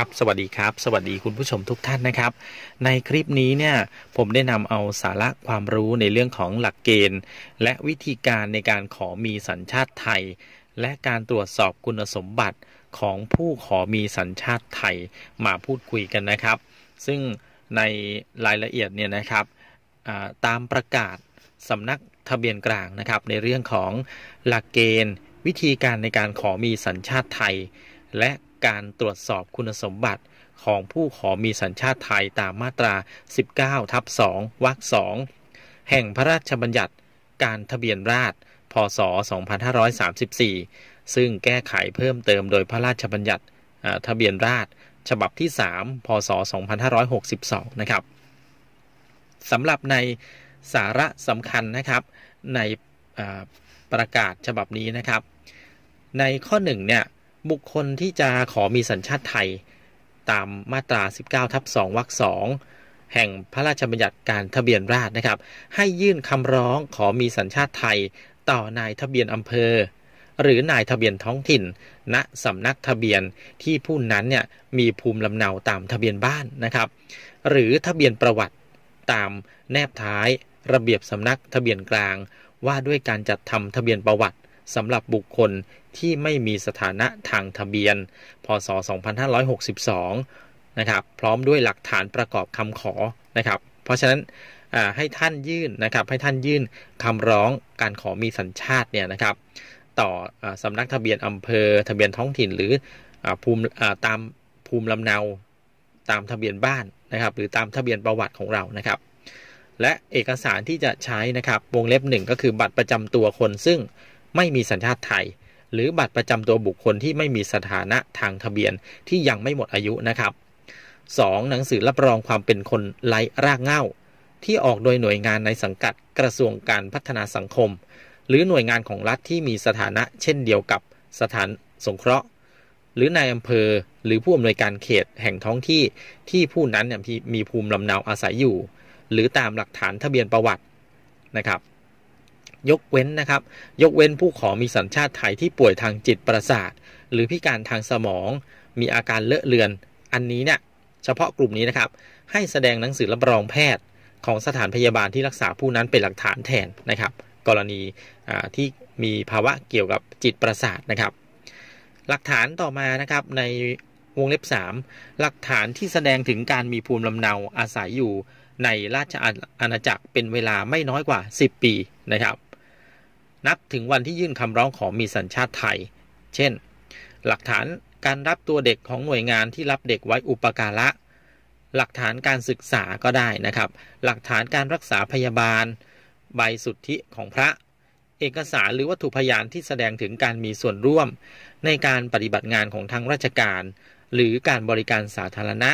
ครับ สวัสดีครับ สวัสดีคุณผู้ชมทุกท่านนะครับ ในคลิปนี้เนี่ย ผมได้นำเอาสาระความรู้ในเรื่องของหลักเกณฑ์ และวิธีการในการขอมีสัญชาติไทย และการตรวจสอบคุณสมบัติของผู้ขอมีสัญชาติไทยมาพูดคุยกันนะครับ ซึ่งในรายละเอียดเนี่ยนะครับตามประกาศสำนักทะเบียนกลางนะครับ ในเรื่องของหลักเกณฑ์ วิธีการในการขอมีสัญชาติไทยและการตรวจสอบคุณสมบัติของผู้ขอมีสัญชาติไทยตามมาตรา 19 ทับ2วรรค2 แห่งพระราชบัญญัติการทะเบียนราษฎรพศ 2534 ซึ่งแก้ไขเพิ่มเติมโดยพระราชบัญญัติทะเบียนราษฎรฉบับที่ 3 พศ 2562 นะครับสำหรับในสาระสำคัญนะครับในประกาศฉบับนี้นะครับ ในข้อ1เนี่ยบุคคลที่จะขอมีสัญชาติไทย ตามมาตรา 19ทับ2วรรค2แห่งพระราชบัญญัติการทะเบียนราษนะครับ ให้ยื่นคำร้องขอมีสัญชาติไทย ต่อนายทะเบียนอำเภอ หรือนายทะเบียนท้องถิ่น ณสำนักทะเบียนที่ผู้นั้นเนี่ยมีภูมิลำเนาตามทะเบียนบ้านนะครับ หรือทะเบียนประวัติตามแนบท้ายระเบียบสำนักทะเบียนกลางว่าด้วยการจัดทำทะเบียนประวัติสำหรับบุคคลที่ไม่มีสถานะทางทะเบียน พศ2562นะครับ พร้อมด้วยหลักฐานประกอบคำขอ นะครับ เพราะฉะนั้นให้ท่านยื่น นะครับ ให้ท่านยื่นคำร้องการขอมีสัญชาติเนี่ยนะครับ ต่อสำนักทะเบียนอำเภอ ทะเบียนท้องถิ่นหรือภูมิตามภูมิลำเนา ตามทะเบียนบ้านนะครับ หรือตามทะเบียนประวัติของเรา นะครับ และเอกสารที่จะใช้นะครับ วงเล็บ1ก็คือบัตรประจำตัวคน ซึ่งไม่มีสัญชาติไทย หรือบัตรประจำตัวบุคคลที่ไม่มีสถานะทางทะเบียนที่ยังไม่หมดอายุนะครับ 2. หนังสือรับรองความเป็นคนไร้รากเหง้าที่ออกโดยหน่วยงานในสังกัดกระทรวงการพัฒนาสังคม หรือหน่วยงานของรัฐที่มีสถานะ เช่นเดียวกับสถานสงเคราะห์ หรือนายอำเภอ หรือผู้อำนวยการเขตแห่งท้องที่ที่ผู้นั้นี่มีภูมิลำเนาอาศัยอยู่ หรือตามหลักฐานทะเบียนประวัตินะครับยกเว้นนะครับ ยกเว้นผู้ขอมีสัญชาติไทยที่ป่วยทางจิตประสาทหรือพิการทางสมอง มีอาการเลอะเลือน อันนี้เนี่ยเฉพาะกลุ่มนี้นะครับ ให้แสดงหนังสือรับรองแพทย์ ของสถานพยาบาลที่รักษาผู้นั้นเป็นหลักฐานแทนนะครับ กรณีที่มีภาวะเกี่ยวกับจิตประสาทนะครับ หลักฐานต่อมานะครับในวงเล็บ 3 หลักฐานที่แสดงถึงการมีภูมิลำเนาอาศัยอยู่ ในราชอาณาจักรเป็นเวลาไม่น้อยกว่า 10 ปีนะครับนับถึงวันที่ยื่นคำร้องขอมีสัญชาติไทย เช่น หลักฐานการรับตัวเด็กของหน่วยงานที่รับเด็กไว้อุปการะ หลักฐานการศึกษาก็ได้นะครับ หลักฐานการรักษาพยาบาล ใบสุทธิของพระ เอกสารหรือวัตถุพยานที่แสดงถึงการมีส่วนร่วม ในการปฏิบัติงานของทางราชการ หรือการบริการสาธารณะ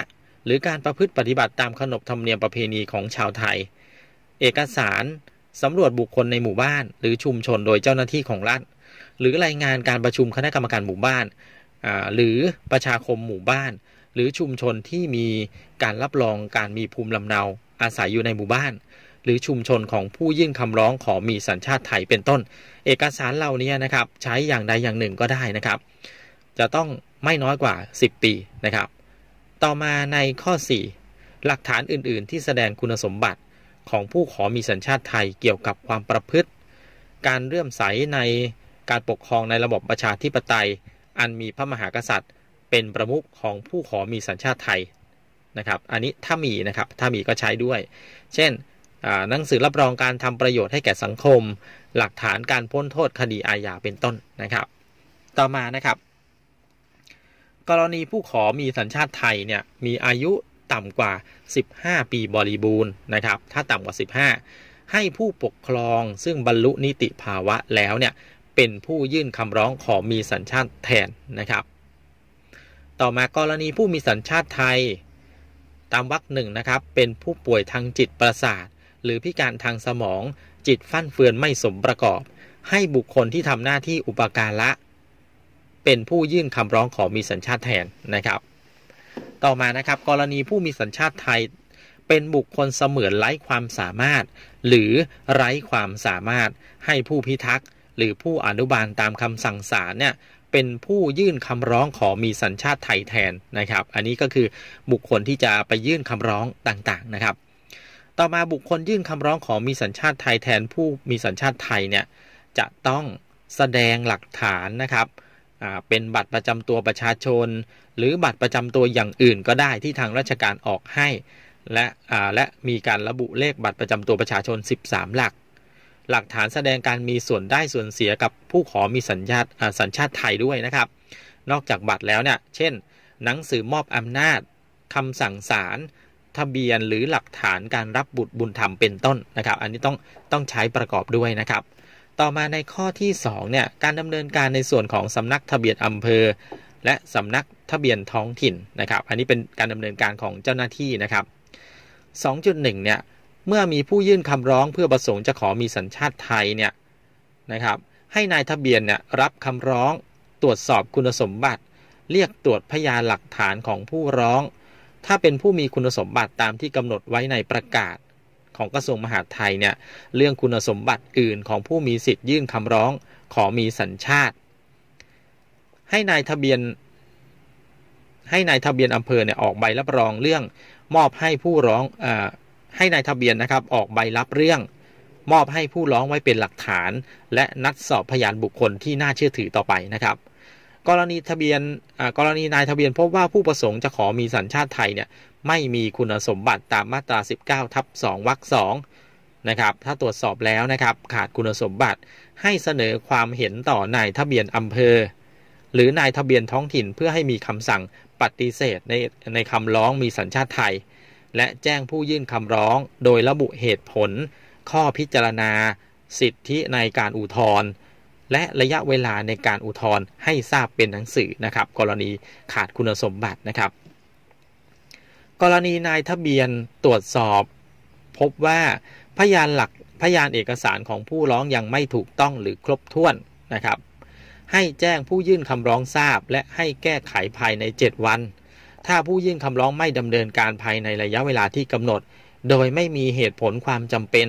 หรือการประพฤติปฏิบัติตามขนบธรรมเนียมประเพณีของชาวไทย เอกสารสำรวจบุคคลในหมู่บ้านหรือชุมชนโดยเจ้าหน้าที่ของรัฐ หรือรายงานการประชุมคณะกรรมการหมู่บ้านหรือประชาคมหมู่บ้าน หรือชุมชนที่มีการรับรองการมีภูมิลำเนาอาศัยอยู่ในหมู่บ้าน หรือชุมชนของผู้ยื่นคำร้องขอมีสัญชาติไทยเป็นต้น เอกสารเหล่านี้นะครับใช้อย่างใดอย่างหนึ่งก็ได้นะครับจะต้องไม่น้อยกว่า 10 ปีนะครับต่อมาในข้อ 4 หลักฐานอื่น ๆ ที่แสดงคุณสมบัติของผู้ขอมีสัญชาติไทยเกี่ยวกับความประพฤติ การเลื่อมใสในการปกครองในระบบประชาธิปไตย อันมีพระมหากษัตริย์ เป็นประมุขของผู้ขอมีสัญชาติไทยนะครับ อันนี้ถ้ามีนะครับ ถ้ามีก็ใช้ด้วย เช่นหนังสือรับรองการทำประโยชน์ให้แก่สังคม หลักฐานการพ้นโทษคดีอาญาเป็นต้นนะครับ ต่อมานะครับ กรณีผู้ขอมีสัญชาติไทยเนี่ยมีอายุต่ำกว่า 15 ปีบริบูรณ์นะครับ ถ้า ต่ำกว่า 15 ให้ผู้ปกครองซึ่งบรรลุนิติภาวะแล้ว เนี่ย เป็นผู้ยื่นคำร้องขอ มีสัญชาติแทนนะครับ ต่อมากรณีผู้มีสัญชาติไทย ตามวรรคหนึ่งนะครับ เป็นผู้ป่วยทางจิตประสาท หรือพิการทางสมอง จิตฟั่นเฟือนไม่สมประกอบ ให้บุคคลที่ทำหน้าที่อุปการะเป็นผู้ยื่นคำร้องขอมีสัญชาติแทนนะครับต่อมานะครับกรณีผู้มีสัญชาติไทย เป็นบุคคลเสมือนไร้ความสามารถ หรือไร้ความสามารถให้ผู้พิทักษ์ หรือผู้อนุบาลตามคำสั่งศาลเนี่ยเป็นผู้ยื่นคำร้องขอมีสัญชาติไทยแทนนะครับ อันนี้ก็คือบุคคลที่จะไปยื่นคำร้องต่างๆนะครับ ต่อมาบุคคลยื่นคำร้องขอมีสัญชาติไทยแทน ผู้มีสัญชาติไทยเนี่ยจะต้องแสดงหลักฐานนะครับเป็นบัตรประจำตัวประชาชน หรือบัตรประจำตัวอย่างอื่นก็ได้ที่ทางราชการออกให้และและมีการระบุเลขบัตรประจำตัวประชาชน 13 หลัก หลักฐานแสดงการมีส่วนได้ส่วนเสียกับผู้ขอมีสัญชาติสัญชาติไทยด้วยนะครับ นอกจากบัตรแล้วเนี่ยเช่น หนังสือมอบอำนาจ คำสั่งศาลทะเบียนหรือหลักฐานการรับบุตรบุญธรรมเป็นต้นนะครับ อันนี้ต้องต้องใช้ประกอบด้วยนะครับต่อมาในข้อที่2เนี่ยการดำเนินการในส่วนของสำนักทะเบียนอำเภอ และสำนักทะเบียนท้องถิ่นนะครับอันนี้เป็นการดำเนินการของเจ้าหน้าที่นะครับ2.1เนี่ยเมื่อมีผู้ยื่นคำร้องเพื่อประสงค์จะขอมีสัญชาติไทยเนี่ยนะครับให้นายทะเบียนเนี่ยรับคำร้องตรวจสอบคุณสมบัติ เรียกตรวจพยานหลักฐานของผู้ร้อง ถ้าเป็นผู้มีคุณสมบัติตามที่กำหนดไว้ในประกาศของกระทรวงมหาดไทย เนี่ย เรื่องคุณสมบัติอื่นของผู้มีสิทธิ์ยื่นคำร้องขอมีสัญชาติ ให้นายทะเบียนให้นายทะเบียนอำเภอเนี่ยออกใบรับรองเรื่อง มอบให้ผู้ร้องอให้นายทะเบียนนะครับออกใบรับเรื่อง มอบให้ผู้ร้องไว้เป็นหลักฐาน และนัดสอบพยานบุคคลที่น่าเชื่อถือต่อไปนะครับ กรณีทะเบียนกรณีนายทะเบียนพบว่าผู้ประสงค์จะขอมีสัญชาติไทยเนี่ยไม่มีคุณสมบัติตามมาตรา 19ทับ2วรรค2นะครับ ถ้าตรวจสอบแล้วนะครับ ขาดคุณสมบัติให้เสนอความเห็นต่อนายทะเบียนอำเภอ หรือนายทะเบียนท้องถิ่นเพื่อให้มีคำสั่งปฏิเสธในในคำร้องมีสัญชาติไทย และแจ้งผู้ยื่นคำร้องโดยระบุเหตุผล ข้อพิจารณา สิทธิในการอุทธรณ์และระยะเวลาในการอุทธรณ์ให้ทราบเป็นหนังสือนะครับ กรณีขาดคุณสมบัตินะครับกรณีนายทะเบียนตรวจสอบ พบว่าพยานหลักพยานเอกสารของผู้ร้องยังไม่ถูกต้องหรือครบถ้วนนะครับ ให้แจ้งผู้ยื่นคำร้องทราบ และให้แก้ไขภายใน 7 วัน ถ้าผู้ยื่นคำร้องไม่ดำเนินการภายในระยะเวลาที่กำหนด โดยไม่มีเหตุผลความจำเป็น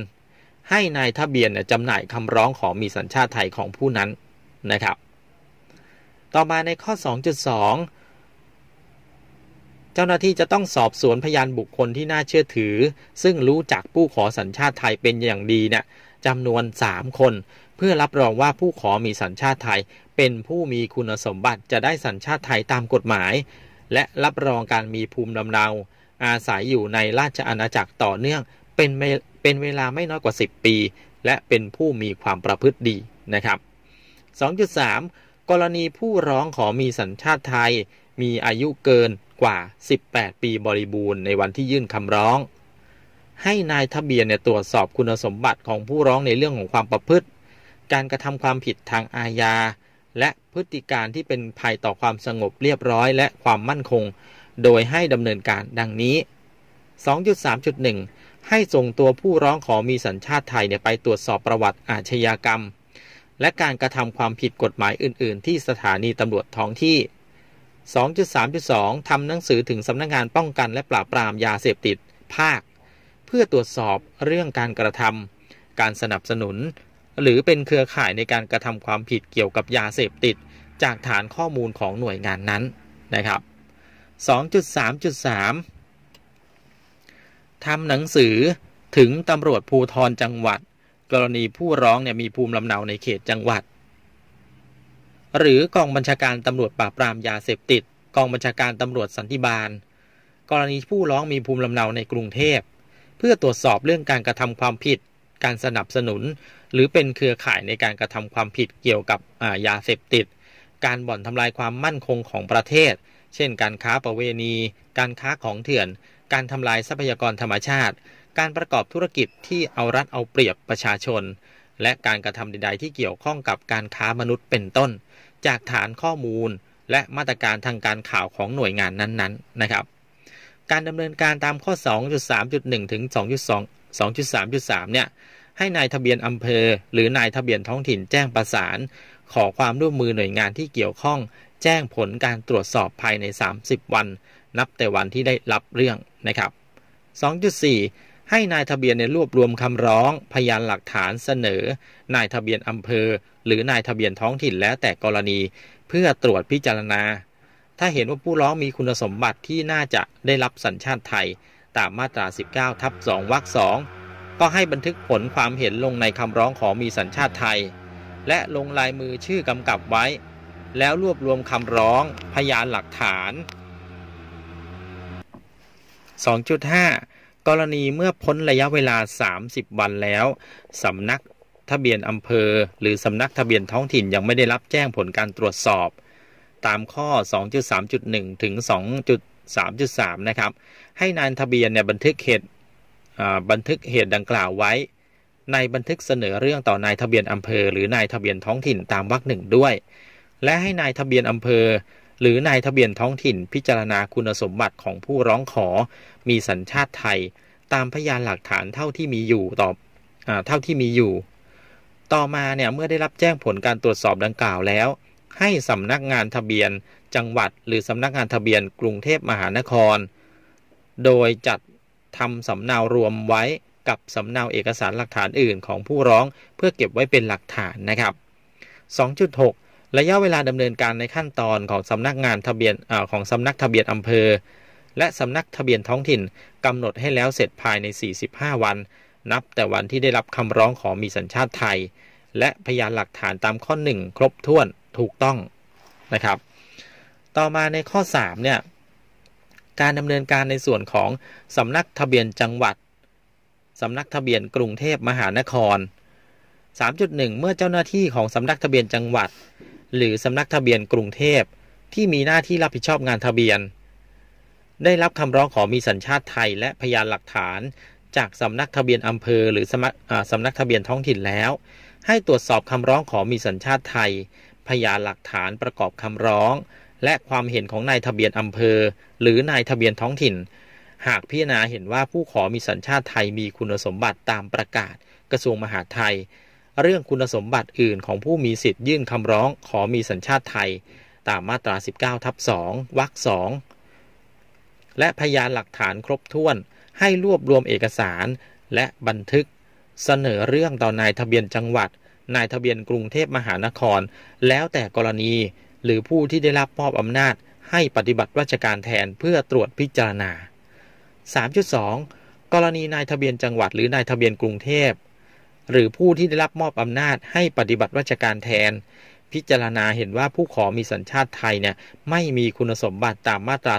ให้นายทะเบียนจำหน่ายคำร้องของมีสัญชาติไทยของผู้นั้นนะครับ ต่อมาในข้อ 2.2เจ้าหน้าที่จะต้องสอบสวนพยานบุคคลที่น่าเชื่อถือ ซึ่งรู้จักผู้ขอสัญชาติไทยเป็นอย่างดีเนี่ยจำนวน 3 คน เพื่อรับรองว่าผู้ขอมีสัญชาติไทย เป็นผู้มีคุณสมบัติจะได้สัญชาติไทยตามกฎหมาย และรับรองการมีภูมิลำเนา อาศัยอยู่ในราชอาณาจักรต่อเนื่องเป็นเป็นเวลาไม่น้อยกว่า 10 ปี และเป็นผู้มีความประพฤติดีนะครับ 2.3 กรณีผู้ร้องขอมีสัญชาติไทย มีอายุเกินกว่า 18 ปีบริบูรณ์ในวันที่ยื่น คำ ร้อง ให้นาย ทะเบียนเนี่ยตรวจสอบคุณสมบัติของผู้ร้องในเรื่องของความประพฤติ การกระทำความผิดทางอาญา และพฤติการที่เป็นภัยต่อความสงบเรียบร้อย และความมั่นคง โดยให้ดำเนินการดังนี้ 2.3.1 ให้ ส่งตัวผู้ร้องขอมีสัญชาติไทยเนี่ยไปตรวจสอบประวัติอาชญากรรม และการกระทำความผิดกฎหมายอื่นๆ ที่สถานีตำรวจท้องที่2 2.3.2 ทำหนังสือถึง สำนักงงานป้องกันและปราบปรามยาเสพติดภาค เพื่อตรวจสอบเรื่องการกระทำการสนับสนุน หรือเป็นเครือข่ายในการกระทำความผิดเกี่ยวกับยาเสพติดจากฐานข้อมูลของหน่วยงานนั้นนะครับ 2.3.3 ทำหนังสือถึงตำรวจภูธรจังหวัด กรณีผู้ร้องเนี่ยมีภูมิลำเนาในเขตจังหวัดหรือกองบัญชาการตำรวจปราบปรามยาเสพติด กองบัญชาการตำรวจสันติบาล กรณีผู้ร้องมีภูมิลำเนาในกรุงเทพเพื่อตรวจสอบเรื่องการกระทำความผิด การสนับสนุน หรือเป็นเครือข่ายในการกระทำความผิดเกี่ยวกับยาเสพติด การบ่อนทำลายความมั่นคงของประเทศ เช่น การค้าประเวณี การค้าของเถื่อน การทำลายทรัพยากรธรรมชาติ การประกอบธุรกิจที่เอารัดเอาเปรียบประชาชน และการกระทำใด ๆ ที่เกี่ยวข้องกับการค้ามนุษย์เป็นต้นจากฐานข้อมูลและมาตรการทางการข่าวของหน่วยงานนั้นๆนนนะครับ การดำเนินการตามข้อ 2.3.1 ถึง 2.2 2.3.3 เนี่ย ให้นายทะเบียนอำเภอหรือนายทะเบียนท้องถิ่นแจ้งประสาน ขอความร่วมมือหน่วยงานที่เกี่ยวข้อง แจ้งผลการตรวจสอบภายใน 30 วันนับแต่วันที่ได้รับเรื่องนะครับ 2.4ให้นายทะเบียนในรวบรวม คำร้องพยานหลักฐานเสนอ นายทะเบียนอำเภอ หรือนายทะเบียนท้องถิ่นแล้วแต่กรณีเพื่อตรวจพิจารณา ถ้าเห็นว่าผู้ร้องมีคุณสมบัติที่น่าจะได้รับสัญชาติไทยตามมาตรา 19ทับ2วรรค2ก็ให้บันทึกผลความเห็นลงใน คำร้องขอมีสัญชาติไทย และลงลายมือชื่อกำกับไว้ แล้วรวบรวมคำร้อง พยานหลักฐาน 2.5กรณีเมื่อ พ้น ระยะเวลา 30 วันแล้วสำนักทะเบียนอำเภอ หรือสำนักทะเบียนท้องถิ่นยังไม่ได้รับแจ้งผลการตรวจสอบ ตามข้อ2.3.1ถึง2.3.3นะครับให้นายทะเบียนเนี่ยบันทึกเหตุบันทึกเหตุดังกล่าวไว้ ในบันทึกเสนอเรื่องต่อนายทะเบียนอำเภอ หรือนายทะเบียนท้องถิ่นตามวรรคหนึ่งด้วย และให้นายทะเบียนอำเภอหรือนายทะเบียนท้องถิ่นพิจารณาคุณสมบัติของผู้ร้องขอ มีสัญชาติไทย ตามพยานหลักฐานเท่าที่มีอยู่ต่ออเท่าที่มีอยู่ ต่อมาเนี่ยเมื่อได้รับแจ้งผลการตรวจสอบดังกล่าวแล้ว ให้สำนักงานทะเบียนจังหวัดหรือสำนักงานทะเบียนกรุงเทพมหานคร โดยจัดทำสำเนารวมไว้กับสำเนาเอกสารหลักฐานอื่นของผู้ร้องเพื่อเก็บไว้เป็นหลักฐานนะครับ 2.6ระยะเวลาดำเนินการในขั้นตอนของสำนักงานทะเบียนอของสำนักทะเบียนอำเภอ และสำนักทะเบียนท้องถิ่น กำหนดให้แล้วเสร็จภายใน 45 วัน นับแต่วันที่ได้รับคำร้องขอมีสัญชาติไทย และพยานหลักฐานตามข้อ 1 ครบถ้วนถูกต้องนะครับ ต่อมาในข้อ 3 เนี่ย การดำเนินการในส่วนของสำนักทะเบียนจังหวัด สำนักทะเบียนกรุงเทพมหานคร 3.1 เมื่อเจ้าหน้าที่ของสำนักทะเบียนจังหวัดหรือสำนักทะเบียนกรุงเทพที่มีหน้าที่รับผิดชอบงานทะเบียน ได้รับคำร้องขอมีสัญชาติไทยและพยานหลักฐาน จากสำนักทะเบียนอำเภอหรือสำนักทะเบียนท้องถิ่นแล้ว ให้ตรวจสอบคำร้องขอมีสัญชาติไทย พยานหลักฐานประกอบคำร้อง และความเห็นของนายทะเบียนอำเภอ หรือนายทะเบียนท้องถิ่น หากพิจารณาเห็นว่าผู้ขอมีสัญชาติไทยมีคุณสมบัติตามประกาศ กระทรวงมหาดไทยเรื่องคุณสมบัติอื่นของผู้มีสิทธิ์ยื่นคำร้องขอมีสัญชาติไทย ตามมาตรา19ทับ2วรรค2และพยานหลักฐานครบถ้วนให้รวบรวมเอกสารและบันทึก เสนอเรื่องต่อนายทะเบียนจังหวัด นายทะเบียนกรุงเทพมหานคร แล้วแต่กรณีหรือผู้ที่ได้รับมอบอำนาจ ให้ปฏิบัติราชการแทนเพื่อตรวจพิจารณา 3.2 กรณีนายทะเบียนจังหวัดหรือนายทะเบียนกรุงเทพหรือผู้ที่ได้รับมอบอำนาจให้ปฏิบัติราชการแทน พิจารณาเห็นว่าผู้ขอมีสัญชาติไทยเนี่ยไม่มีคุณสมบัติตามมาตรา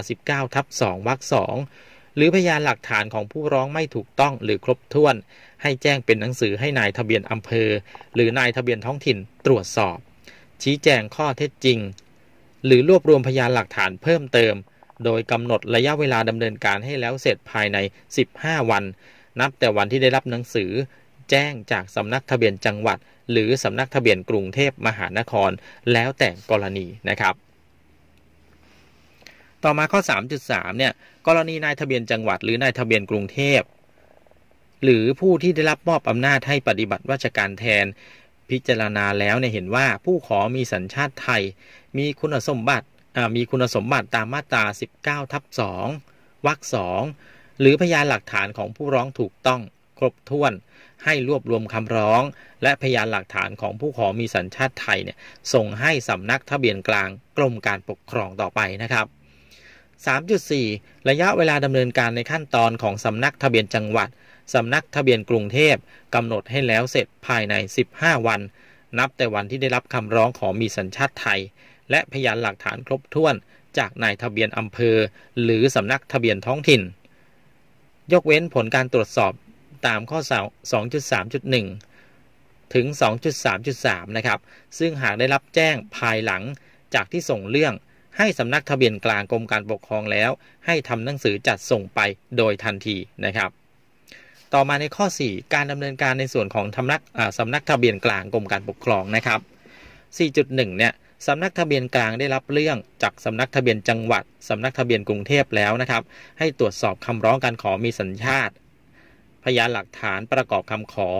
19 ทับ2วรรค2หรือพยานหลักฐานของผู้ร้องไม่ถูกต้องหรือครบถ้วน ให้แจ้งเป็นหนังสือให้นายทะเบียนอำเภอ หรือนายทะเบียนท้องถิ่นตรวจสอบ ชี้แจงข้อเท็จจริง หรือรวบรวมพยานหลักฐานเพิ่มเติม โดยกำหนดระยะเวลาดำเนินการให้แล้วเสร็จภายใน15วัน นับแต่วันที่ได้รับหนังสือแจ้งจาก สำนักทะเบียนจังหวัด หรือ สำนักทะเบียนกรุงเทพมหานคร แล้วแต่กรณีนะครับ ต่อมาข้อ 3.3 เนี่ยกรณีนายทะเบียนจังหวัดหรือนายทะเบียนกรุงเทพหรือผู้ที่ได้รับมอบอำนาจให้ปฏิบัติราชการแทน พิจารณาแล้วเนี่ยเห็นว่าผู้ขอมีสัญชาติไทย มีคุณสมบัติมีคุณสมบัติตามมาตรา 19ทับ2วรรค 2 หรือพยานหลักฐานของผู้ร้องถูกต้องครบถ้วนให้รวบรวมคำร้อง และพยานหลักฐานของผู้ขอมีสัญชาติไทยเนี่ยส่งให้สำนักทะเบียนกลางกรมการปกครองต่อไปนะครับ 3.4 ระยะเวลาดำเนินการในขั้นตอนของสำนักทะเบียนจังหวัดสำนักทะเบียนกรุงเทพกำหนดให้แล้วเสร็จภายใน 15 วัน นับแต่วันที่ได้รับคำร้องขอมีสัญชาติไทย และพยานหลักฐานครบถ้วน จากนายทะเบียนอำเภอ หรือสำนักทะเบียนท้องถิ่น ยกเว้นผลการตรวจสอบตามข้อ2.3.1 ถึง 2.3.3 นะครับ ซึ่งหากได้รับแจ้งภายหลังจากที่ส่งเรื่องให้สำนักทะเบียนกลางกรมการปกครองแล้ว ให้ทำหนังสือจัดส่งไปโดยทันทีนะครับ ต่อมาในข้อ 4 การดำเนินการในส่วนของทำนักสำนักทะเบียนกลางกรมการปก ครองนะครับ 4.1เนี่ยสำนักทะเบียนกลางได้รับเรื่องจากสำนักทะเบียนจังหวัดสำนักทะเบียนกรุงเทพแล้วนะครับ ให้ตรวจสอบคำร้องการขอมีสัญชาติพยานหลักฐานประกอบคำขอ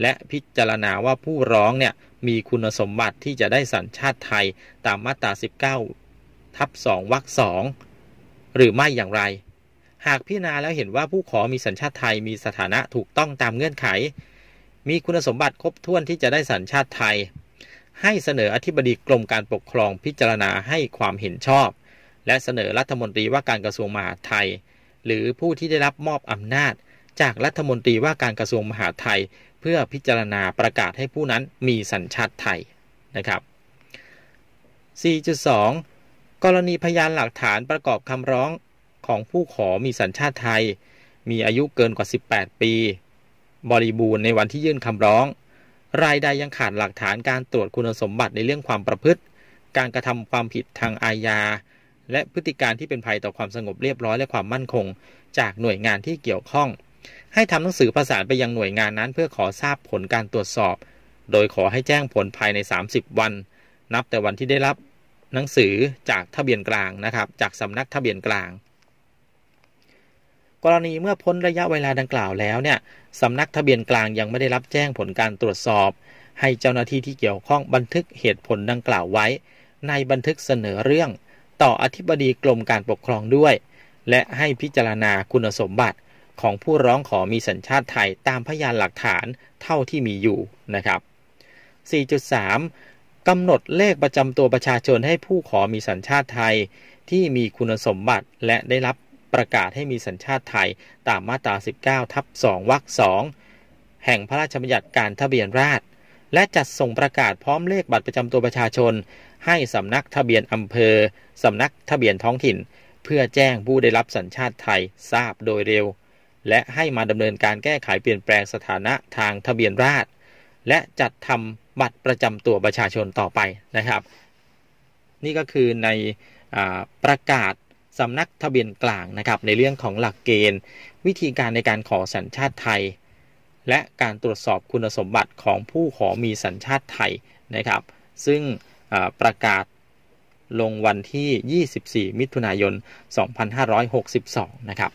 และพิจารณาว่าผู้ร้องเนี่ย มีคุณสมบัติที่จะได้สัญชาติไทยตามมาตรา 19 ทับ 2วรรคสองหรือไม่อย่างไร หากพิจารณาแล้วเห็นว่าผู้ขอมีสัญชาติไทยมีสถานะถูกต้องตามเงื่อนไข มีคุณสมบัติครบถ้วนที่จะได้สัญชาติไทย ให้เสนออธิบดีกรมการปกครองพิจารณาให้ความเห็นชอบ และเสนอรัฐมนตรีว่าการกระทรวงมหาดไทย หรือผู้ที่ได้รับมอบอำนาจจากรัฐมนตรีว่าการกระทรวงมหาดไทยเพื่อพิจารณาประกาศให้ผู้นั้นมีสัญชาติไทยนะครับ 4.2 กรณีพยานหลักฐานประกอบคำร้องของผู้ขอมีสัญชาติไทย มีอายุเกินกว่า 18 ปี บริบูรณ์ในวันที่ยื่นคำร้อง รายใดยังขาดหลักฐานการตรวจคุณสมบัติในเรื่องความประพฤติ การกระทำความผิดทางอาญา และพฤติการที่เป็นภัยต่อความสงบเรียบร้อยและความมั่นคงจากหน่วยงานที่เกี่ยวข้องให้ทำหนังสือประสานไปยังหน่วยงานนั้นเพื่อขอทราบผลการตรวจสอบ โดยขอให้แจ้งผลภายใน 30 วันนับแต่วันที่ได้รับหนังสือจากทะเบียนกลางนะครับ จากสำนักทะเบียนกลาง กรณีเมื่อพ้นระยะเวลาดังกล่าวแล้วเนี่ยสำนักทะเบียนกลางยังไม่ได้รับแจ้งผลการตรวจสอบ ให้เจ้าหน้าที่ที่เกี่ยวข้องบันทึกเหตุผลดังกล่าวไว้ ในบันทึกเสนอเรื่อง ต่ออธิบดีกรมการปกครองด้วย และให้พิจารณาคุณสมบัติของผู้ร้องขอมีสัญชาติไทยตามพยานหลักฐานเท่าที่มีอยู่นะครับ4.3กำหนดเลขประจำตัวประชาชนให้ผู้ขอมีสัญชาติไทย ที่มีคุณสมบัติและได้รับประกาศให้มีสัญชาติไทยตามมาตรา19ทับ2วรรค2แห่งพระราชบัญญัติการทะเบียนราษฎรและจัดส่งประกาศพร้อมเลขบัตรประจำตัวประชาชน ให้สำนักทะเบียนอำเภอสำนักทะเบียนท้องถิ่น เพื่อแจ้งผู้ได้รับสัญชาติไทยทราบโดยเร็วและให้มาดำเนินการแก้ไขเปลี่ยนแปลงสถานะทางทะเบียนราษฎรและจัดทำบัตรประจำตัวประชาชนต่อไปนะครับ นี่ก็คือในประกาศสำนักทะเบียนกลางนะครับ ในเรื่องของหลักเกณฑ์ วิธีการในการขอสัญชาติไทย และการตรวจสอบคุณสมบัติของผู้ขอมีสัญชาติไทยนะครับ ซึ่งประกาศลงวันที่ 24 มิถุนายน 2562 นะครับ